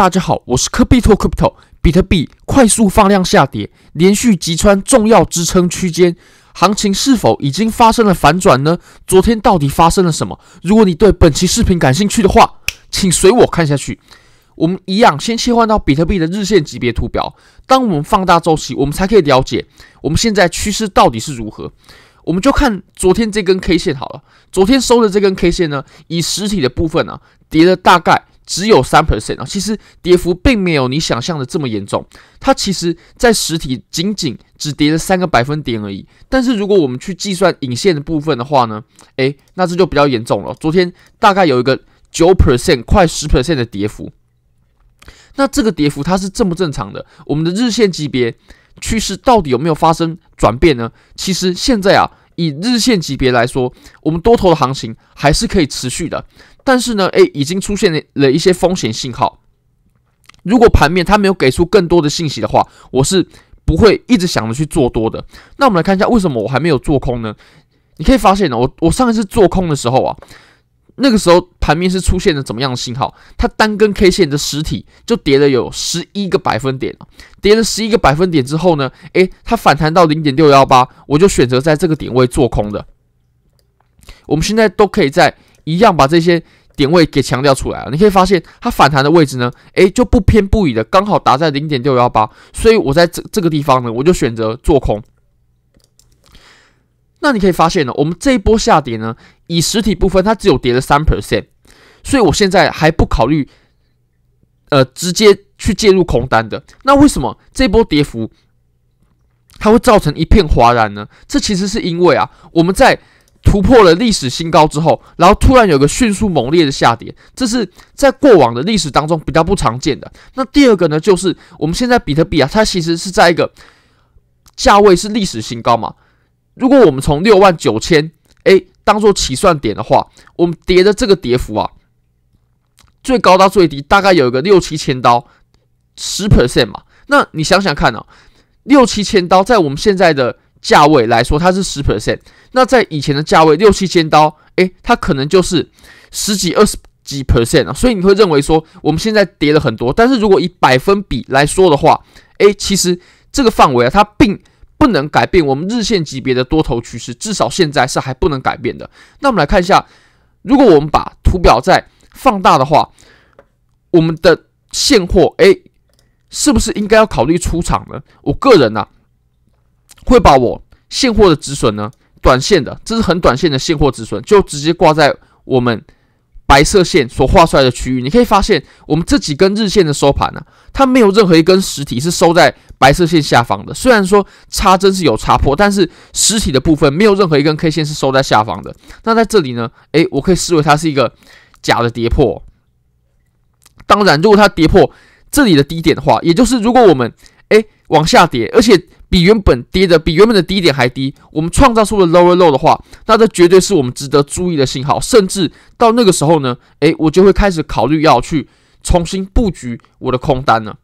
大家好，我是科比托科比托 Crypto。比特币快速放量下跌，连续击穿重要支撑区间，行情是否已经发生了反转呢？昨天到底发生了什么？如果你对本期视频感兴趣的话，请随我看下去。我们一样先切换到比特币的日线级别图表。当我们放大周期，我们才可以了解我们现在趋势到底是如何。我们就看昨天这根 K 线好了。昨天收的这根 K 线呢，以实体的部分呢，跌了大概。只有三 percent 啊，其实跌幅并没有你想象的这么严重，它其实在实体仅仅只跌了三个百分点而已。但是如果我们去计算影线的部分的话呢，诶，那这就比较严重了。昨天大概有一个九 percent、快十 percent 的跌幅，那这个跌幅它是正不正常的？我们的日线级别趋势到底有没有发生转变呢？其实现在啊。以日线级别来说，我们多头的行情还是可以持续的，但是呢，诶，已经出现了一些风险信号。如果盘面它没有给出更多的信息的话，我是不会一直想着去做多的。那我们来看一下，为什么我还没有做空呢？你可以发现，呢，我我上一次做空的时候啊。那个时候盘面是出现了怎么样的信号？它单根 K 线的实体就跌了有十一个百分点，跌了十一个百分点之后呢，诶，它反弹到零点六幺八，我就选择在这个点位做空的。我们现在都可以在一样把这些点位给强调出来了。你可以发现它反弹的位置呢，诶，就不偏不倚的刚好打在零点六幺八，所以我在这这个地方呢，我就选择做空。那你可以发现呢，我们这一波下跌呢，以实体部分它只有跌了三 percent，所以我现在还不考虑，呃，直接去介入空单的。那为什么这波跌幅，它会造成一片哗然呢？这其实是因为啊，我们在突破了历史新高之后，然后突然有个迅速猛烈的下跌，这是在过往的历史当中比较不常见的。那第二个呢，就是我们现在比特币啊，它其实是在一个价位是历史新高嘛。如果我们从六万九千哎当做起算点的话，我们叠的这个跌幅啊，最高到最低大概有一个六七千刀，十 percent 嘛。那你想想看啊，六七千刀在我们现在的价位来说，它是十 percent。那在以前的价位，六七千刀哎，它可能就是十几、二十几 percent 啊。所以你会认为说，我们现在跌了很多。但是如果以百分比来说的话，哎，其实这个范围啊，它并不能改变我们日线级别的多头趋势，至少现在是还不能改变的。那我们来看一下，如果我们把图表再放大的话，我们的现货诶，是不是应该要考虑出场呢？我个人呢，会把我现货的止损呢，短线的，这是很短线的现货止损，就直接挂在我们。白色线所画出来的区域，你可以发现我们这几根日线的收盘呢，它没有任何一根实体是收在白色线下方的。虽然说插针是有插破，但是实体的部分没有任何一根 K 线是收在下方的。那在这里呢，诶，我可以视为它是一个假的跌破。当然，如果它跌破这里的低点的话，也就是如果我们诶往下跌，而且。比原本跌的比原本的低点还低，我们创造出了 lower low 的话，那这绝对是我们值得注意的信号。甚至到那个时候呢，诶，我就会开始考虑要去重新布局我的空单了，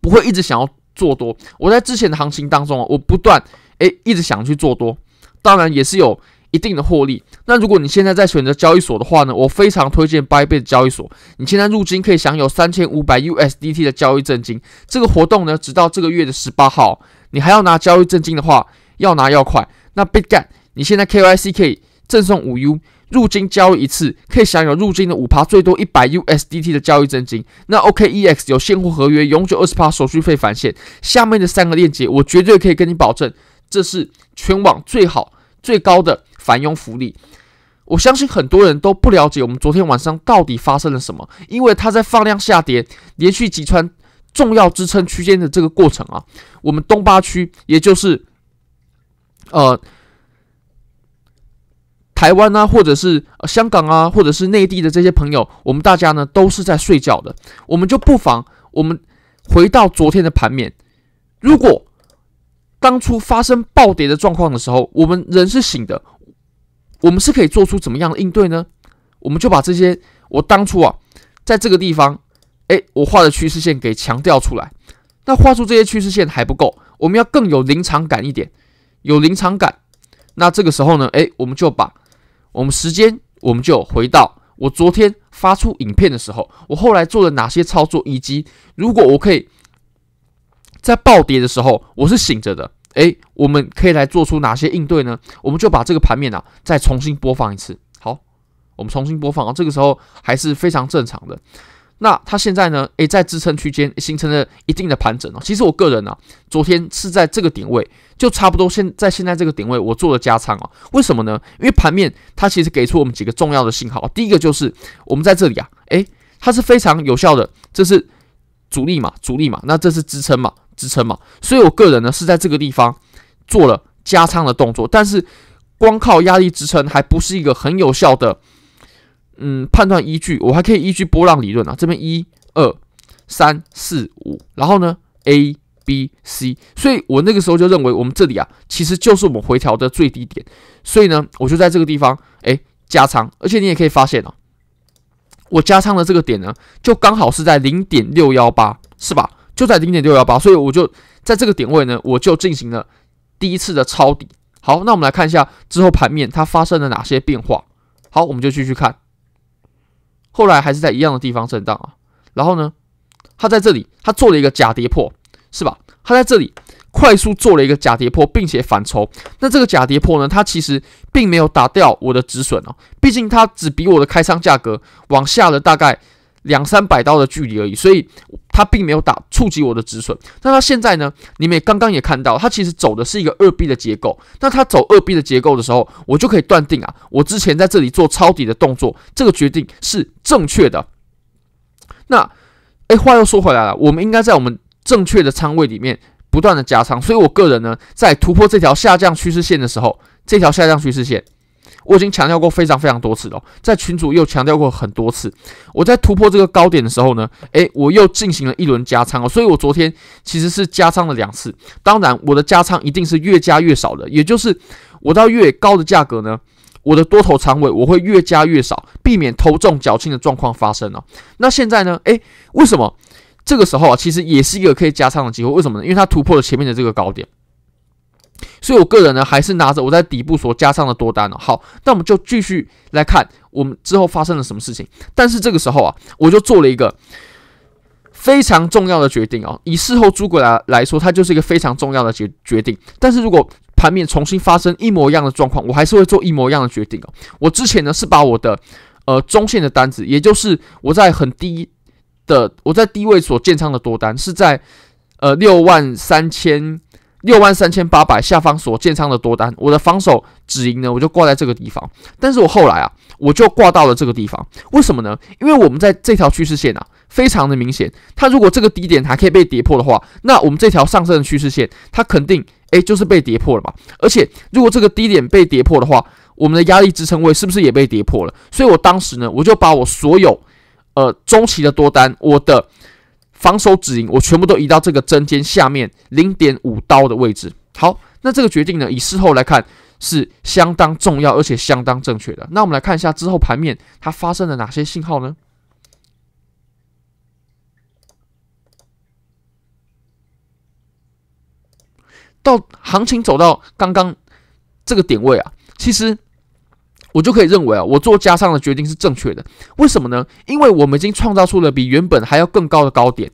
不会一直想要做多。我在之前的行情当中，我不断诶一直想去做多，当然也是有。一定的获利。那如果你现在在选择交易所的话呢，我非常推荐 Bybit 交易所。你现在入金可以享有三千五百 USDT 的交易证金，这个活动呢，直到这个月的十八号。你还要拿交易证金的话，要拿要快。那 Biggan，你现在 KYC 可以赠送五 U 入金交易一次，可以享有入金的五趴，最多一百 USDT 的交易证金。那 OKEX 有现货合约，永久二十趴手续费返现。下面的三个链接，我绝对可以跟你保证，这是全网最好、最高的。繁荣福利，我相信很多人都不了解我们昨天晚上到底发生了什么，因为它在放量下跌，连续击穿重要支撑区间的这个过程啊。我们东八区，也就是呃台湾啊，或者是香港啊，或者是内地的这些朋友，我们大家呢都是在睡觉的，我们就不妨我们回到昨天的盘面。如果当初发生暴跌的状况的时候，我们人是醒的。我们是可以做出怎么样的应对呢？我们就把这些我当初啊，在这个地方，哎，我画的趋势线给强调出来。那画出这些趋势线还不够，我们要更有临场感一点，有临场感。那这个时候呢，哎，我们就把我们时间，我们就回到我昨天发出影片的时候，我后来做了哪些操作，以及如果我可以，在暴跌的时候，我是醒着的。诶，我们可以来做出哪些应对呢？我们就把这个盘面啊，再重新播放一次。好，我们重新播放啊。这个时候还是非常正常的。那它现在呢？诶，在支撑区间形成了一定的盘整哦。其实我个人啊，昨天是在这个点位，就差不多现在现在这个点位，我做了加仓啊。为什么呢？因为盘面它其实给出我们几个重要的信号。第一个就是我们在这里啊，诶，它是非常有效的，这是主力嘛，主力嘛，那这是支撑嘛。支撑嘛，所以我个人呢是在这个地方做了加仓的动作，但是光靠压力支撑还不是一个很有效的嗯判断依据，我还可以依据波浪理论啊，这边一、二、三、四、五，然后呢 A、B、C，所以我那个时候就认为我们这里啊其实就是我们回调的最低点，所以呢我就在这个地方哎加仓，而且你也可以发现啊，我加仓的这个点呢就刚好是在零点六幺八，是吧？就在零点六幺八，所以我就在这个点位呢，我就进行了第一次的抄底。好，那我们来看一下之后盘面它发生了哪些变化。好，我们就继续看。后来还是在一样的地方震荡啊。然后呢，它在这里它做了一个假跌破，是吧？它在这里快速做了一个假跌破，并且反抽。那这个假跌破呢，它其实并没有打掉我的止损哦，毕竟它只比我的开仓价格往下了大概。两三百刀的距离而已，所以它并没有打触及我的止损。那它现在呢？你们也刚刚也看到，它其实走的是一个二 B 的结构。那它走二 B 的结构的时候，我就可以断定啊，我之前在这里做抄底的动作，这个决定是正确的。那，哎，话又说回来了，我们应该在我们正确的仓位里面不断的加仓。所以我个人呢，在突破这条下降趋势线的时候，这条下降趋势线。我已经强调过非常非常多次了，在群主又强调过很多次。我在突破这个高点的时候呢，诶，我又进行了一轮加仓哦，所以我昨天其实是加仓了两次。当然，我的加仓一定是越加越少的，也就是我到越高的价格呢，我的多头仓位我会越加越少，避免头重脚轻的状况发生哦。那现在呢，诶，为什么这个时候啊，其实也是一个可以加仓的机会？为什么呢？因为它突破了前面的这个高点。所以，我个人呢，还是拿着我在底部所加上的多单了。好，那我们就继续来看我们之后发生了什么事情。但是这个时候啊，我就做了一个非常重要的决定哦。以事后诸葛亮来说，它就是一个非常重要的决决定。但是如果盘面重新发生一模一样的状况，我还是会做一模一样的决定哦。我之前呢，是把我的呃中线的单子，也就是我在很低的我在低位所建仓的多单，是在呃六万三千。六万三千八百下方所建仓的多单，我的防守止盈呢，我就挂在这个地方。但是我后来啊，我就挂到了这个地方，为什么呢？因为我们在这条趋势线啊，非常的明显。它如果这个低点还可以被跌破的话，那我们这条上升的趋势线，它肯定诶就是被跌破了嘛。而且如果这个低点被跌破的话，我们的压力支撑位是不是也被跌破了？所以我当时呢，我就把我所有呃中期的多单，我的。防守止盈，我全部都移到这个针尖下面零点五刀的位置。好，那这个决定呢，以事后来看是相当重要，而且相当正确的。那我们来看一下之后盘面它发生了哪些信号呢？到行情走到刚刚这个点位啊，其实。我就可以认为啊，我做加仓的决定是正确的。为什么呢？因为我们已经创造出了比原本还要更高的高点，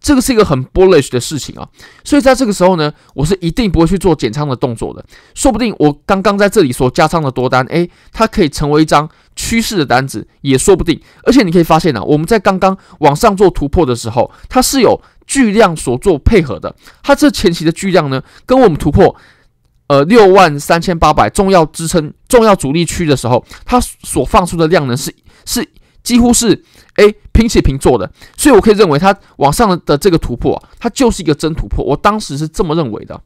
这个是一个很 bullish 的事情啊。所以在这个时候呢，我是一定不会去做减仓的动作的。说不定我刚刚在这里所加仓的多单，诶，它可以成为一张趋势的单子，也说不定。而且你可以发现呢，我们在刚刚往上做突破的时候，它是有巨量所做配合的。它这前期的巨量呢，跟我们突破。呃，六万三千八百重要支撑、重要阻力区的时候，它所放出的量能是是几乎是哎平起平坐的，所以我可以认为它往上的这个突破，它就是一个真突破。我当时是这么认为的。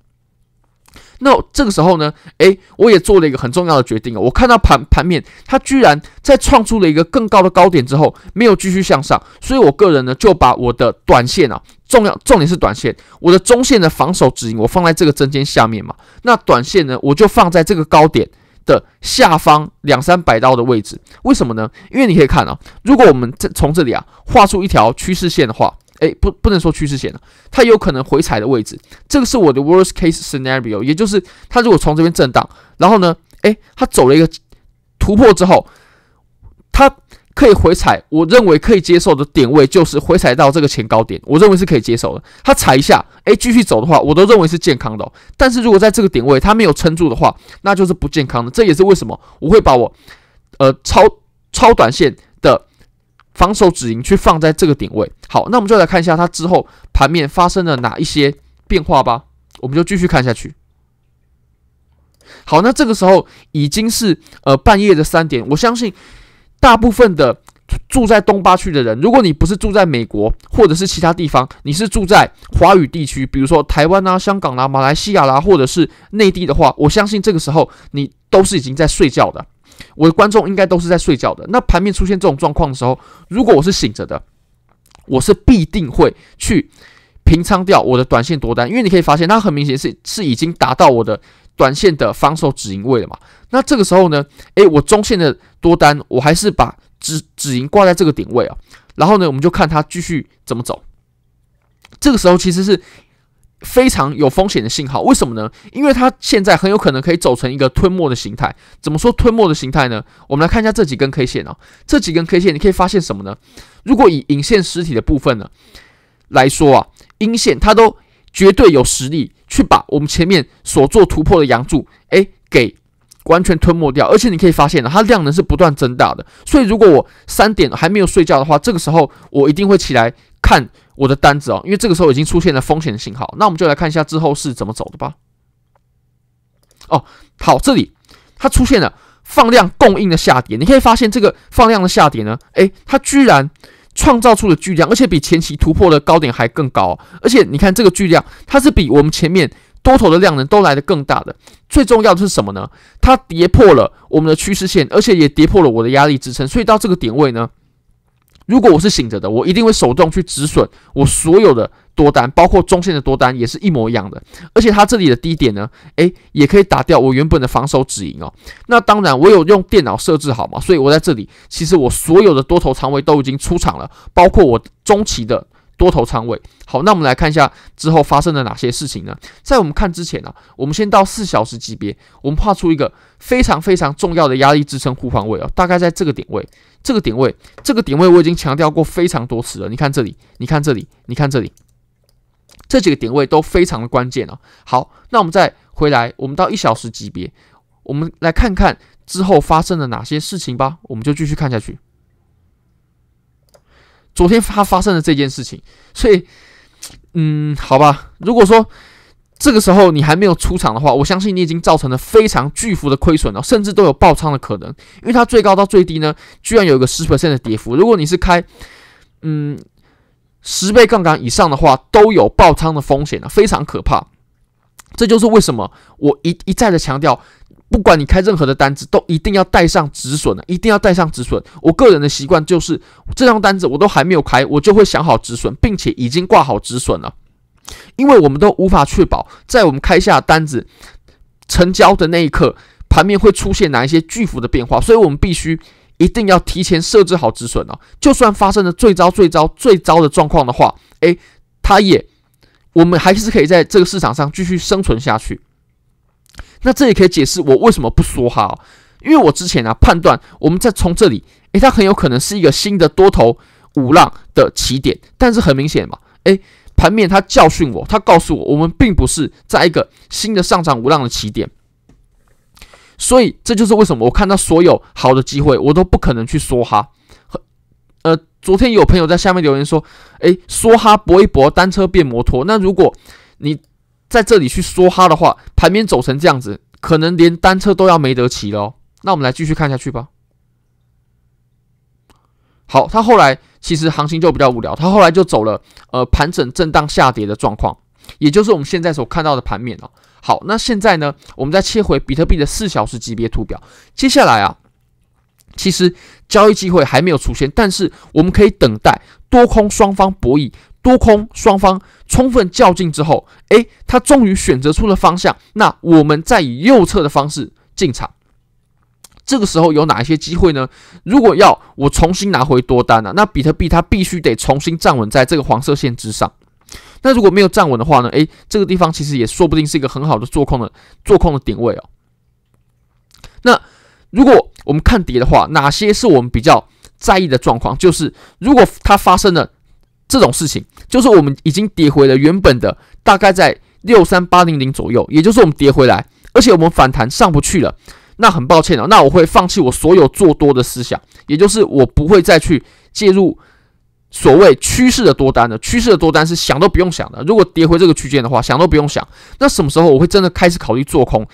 那这个时候呢，诶，我也做了一个很重要的决定哦。我看到盘盘面，它居然在创出了一个更高的高点之后，没有继续向上，所以我个人呢，就把我的短线啊，重要重点是短线，我的中线的防守指引我放在这个针尖下面嘛。那短线呢，我就放在这个高点的下方两三百刀的位置。为什么呢？因为你可以看啊，如果我们这从这里啊画出一条趋势线的话。哎，不，不能说趋势线了，它有可能回踩的位置，这个是我的 worst case scenario，也就是它如果从这边震荡，然后呢，哎，它走了一个突破之后，它可以回踩，我认为可以接受的点位就是回踩到这个前高点，我认为是可以接受的。它踩一下，哎，继续走的话，我都认为是健康的。但是如果在这个点位它没有撑住的话，那就是不健康的。这也是为什么我会把我呃超超短线的。防守止盈，去放在这个点位。好，那我们就来看一下它之后盘面发生了哪一些变化吧。我们就继续看下去。好，那这个时候已经是呃半夜的三点。我相信大部分的住在东八区的人，如果你不是住在美国或者是其他地方，你是住在华语地区，比如说台湾啊、香港啊、马来西亚啦，或者是内地的话，我相信这个时候你都是已经在睡觉的。我的观众应该都是在睡觉的。那盘面出现这种状况的时候，如果我是醒着的，我是必定会去平仓掉我的短线多单，因为你可以发现它很明显是是已经达到我的短线的防守止盈位了嘛。那这个时候呢，诶，我中线的多单我还是把止止盈挂在这个点位啊。然后呢，我们就看它继续怎么走。这个时候其实是。非常有风险的信号，为什么呢？因为它现在很有可能可以走成一个吞没的形态。怎么说吞没的形态呢？我们来看一下这几根 K 线啊，这几根 K 线你可以发现什么呢？如果以阴线实体的部分呢来说啊，阴线它都绝对有实力去把我们前面所做突破的阳柱诶给。完全吞没掉，而且你可以发现了，它量能是不断增大的。所以如果我三点还没有睡觉的话，这个时候我一定会起来看我的单子哦，因为这个时候已经出现了风险的信号。那我们就来看一下之后是怎么走的吧。哦，好，这里它出现了放量供应的下跌，你可以发现这个放量的下跌呢，诶，它居然创造出了巨量，而且比前期突破的高点还更高。而且你看这个巨量，它是比我们前面。多头的量能都来得更大的，最重要的是什么呢？它跌破了我们的趋势线，而且也跌破了我的压力支撑，所以到这个点位呢，如果我是醒着的，我一定会手动去止损我所有的多单，包括中线的多单也是一模一样的。而且它这里的低点呢，诶，也可以打掉我原本的防守止盈哦。那当然，我有用电脑设置好嘛，所以我在这里其实我所有的多头仓位都已经出场了，包括我中期的。多头仓位，好，那我们来看一下之后发生了哪些事情呢？在我们看之前呢，我们先到四小时级别，我们画出一个非常非常重要的压力支撑护盘位啊，大概在这个点位，这个点位，这个点位，我已经强调过非常多次了。你看这里，你看这里，你看这里，这几个点位都非常的关键啊。好，那我们再回来，我们到一小时级别，我们来看看之后发生了哪些事情吧。我们就继续看下去。昨天发发生了这件事情，所以，嗯，好吧，如果说这个时候你还没有出场的话，我相信你已经造成了非常巨幅的亏损了，甚至都有爆仓的可能。因为它最高到最低呢，居然有一个十 percent 的跌幅。如果你是开嗯十倍杠杆以上的话，都有爆仓的风险啊，非常可怕。这就是为什么我一一再的强调。不管你开任何的单子，都一定要带上止损了，一定要带上止损。我个人的习惯就是，这张单子我都还没有开，我就会想好止损，并且已经挂好止损了。因为我们都无法确保，在我们开下单子成交的那一刻，盘面会出现哪一些巨幅的变化，所以我们必须一定要提前设置好止损哦。就算发生了最糟最糟最糟的状况的话，哎，它也我们还是可以在这个市场上继续生存下去。那这也可以解释我为什么不说哈，因为我之前啊判断，我们在从这里，诶，它很有可能是一个新的多头五浪的起点，但是很明显嘛，诶，盘面它教训我，它告诉我，我们并不是在一个新的上涨五浪的起点，所以这就是为什么我看到所有好的机会，我都不可能去说哈，呃，昨天有朋友在下面留言说，诶，说哈搏一搏，单车变摩托，那如果你。在这里去说哈的话，盘面走成这样子，可能连单车都要没得骑了。那我们来继续看下去吧。好，他后来其实行情就比较无聊，他后来就走了，呃，盘整震荡下跌的状况，也就是我们现在所看到的盘面啊。好，那现在呢，我们再切回比特币的四小时级别图表，接下来啊。其实交易机会还没有出现，但是我们可以等待多空双方博弈，多空双方充分较劲之后，诶，它终于选择出了方向，那我们再以右侧的方式进场。这个时候有哪一些机会呢？如果要我重新拿回多单了，那比特币它必须得重新站稳在这个黄色线之上。那如果没有站稳的话呢？诶，这个地方其实也说不定是一个很好的做空的做空的点位哦。那。如果我们看跌的话，哪些是我们比较在意的状况？就是如果它发生了这种事情，就是我们已经跌回了原本的大概在六三八零零左右，也就是我们跌回来，而且我们反弹上不去了。那很抱歉了，那我会放弃我所有做多的思想，也就是我不会再去介入所谓趋势的多单的。趋势的多单是想都不用想的。如果跌回这个区间的话，想都不用想。那什么时候我会真的开始考虑做空？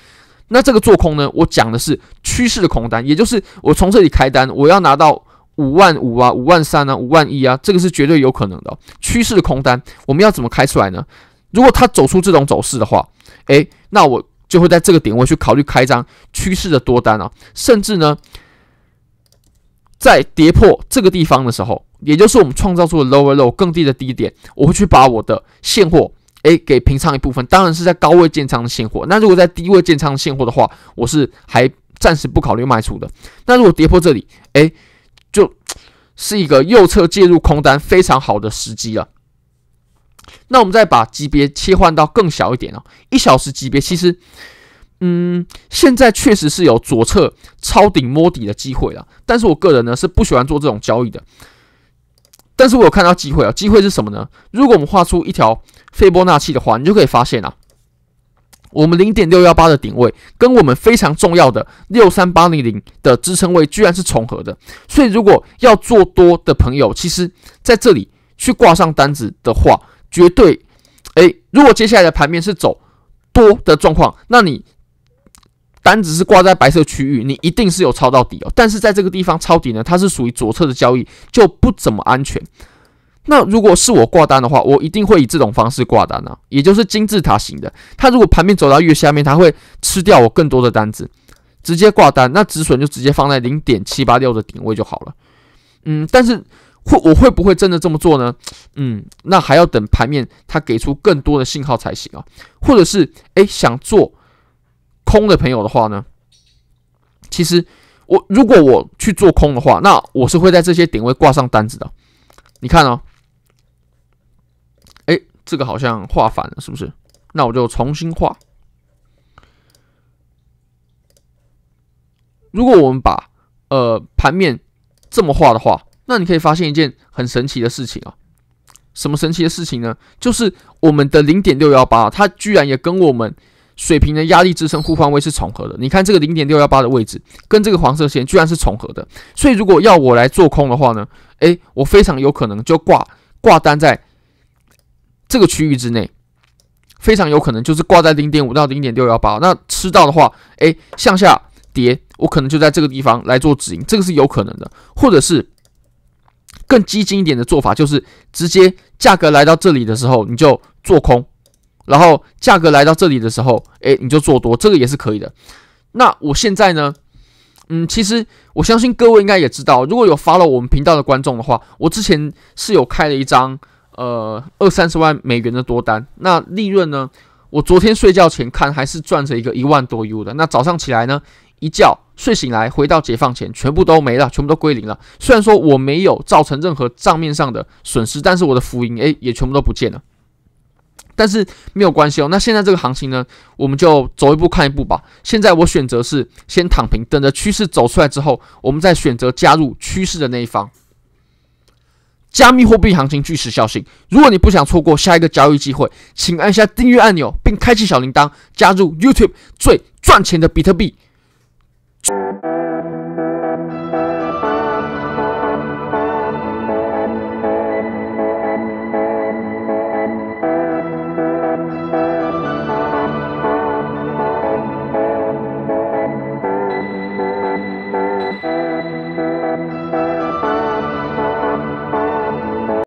那这个做空呢？我讲的是趋势的空单，也就是我从这里开单，我要拿到五万五啊、五万三啊、五万一啊，这个是绝对有可能的。趋势的空单，我们要怎么开出来呢？如果它走出这种走势的话，诶，那我就会在这个点位去考虑开张趋势的多单啊，甚至呢，在跌破这个地方的时候，也就是我们创造出了 lower low 更低的低点，我会去把我的现货。诶，给平仓一部分，当然是在高位建仓的现货。那如果在低位建仓的现货的话，我是还暂时不考虑卖出的。那如果跌破这里，诶，就是一个右侧介入空单非常好的时机了。那我们再把级别切换到更小一点哦，一小时级别，其实，嗯，现在确实是有左侧抄顶摸底的机会了，但是我个人呢是不喜欢做这种交易的。但是我有看到机会啊！机会是什么呢？如果我们画出一条斐波那契的话，你就可以发现啊，我们零点六幺八的顶位跟我们非常重要的六三八零零的支撑位居然是重合的。所以，如果要做多的朋友，其实在这里去挂上单子的话，绝对，诶。如果接下来的盘面是走多的状况，那你。单子是挂在白色区域，你一定是有抄到底哦。但是在这个地方抄底呢，它是属于左侧的交易，就不怎么安全。那如果是我挂单的话，我一定会以这种方式挂单啊，也就是金字塔型的。它如果盘面走到月下面，它会吃掉我更多的单子，直接挂单，那止损就直接放在零点七八六的点位就好了。嗯，但是会我会不会真的这么做呢？嗯，那还要等盘面它给出更多的信号才行啊，或者是诶想做。空的朋友的话呢，其实我如果我去做空的话，那我是会在这些点位挂上单子的。你看啊，哎，这个好像画反了，是不是？那我就重新画。如果我们把呃盘面这么画的话，那你可以发现一件很神奇的事情啊。什么神奇的事情呢？就是我们的零点六幺八，它居然也跟我们。水平的压力支撑互换位是重合的，你看这个零点六幺八的位置跟这个黄色线居然是重合的，所以如果要我来做空的话呢，哎，我非常有可能就挂挂单在这个区域之内，非常有可能就是挂在零点五到零点六幺八，那吃到的话，哎，向下跌，我可能就在这个地方来做止盈，这个是有可能的，或者是更激进一点的做法，就是直接价格来到这里的时候你就做空。然后价格来到这里的时候，哎，你就做多，这个也是可以的。那我现在呢，嗯，其实我相信各位应该也知道，如果有发了我们频道的观众的话，我之前是有开了一张呃二三十万美元的多单，那利润呢，我昨天睡觉前看还是赚着一个一万多 U 的，那早上起来呢，一觉睡醒来回到解放前，全部都没了，全部都归零了。虽然说我没有造成任何账面上的损失，但是我的浮盈哎也全部都不见了。但是没有关系哦，那现在这个行情呢，我们就走一步看一步吧。现在我选择是先躺平，等着趋势走出来之后，我们再选择加入趋势的那一方。加密货币行情具时效性，如果你不想错过下一个交易机会，请按下订阅按钮并开启小铃铛，加入 YouTube 最赚钱的比特币。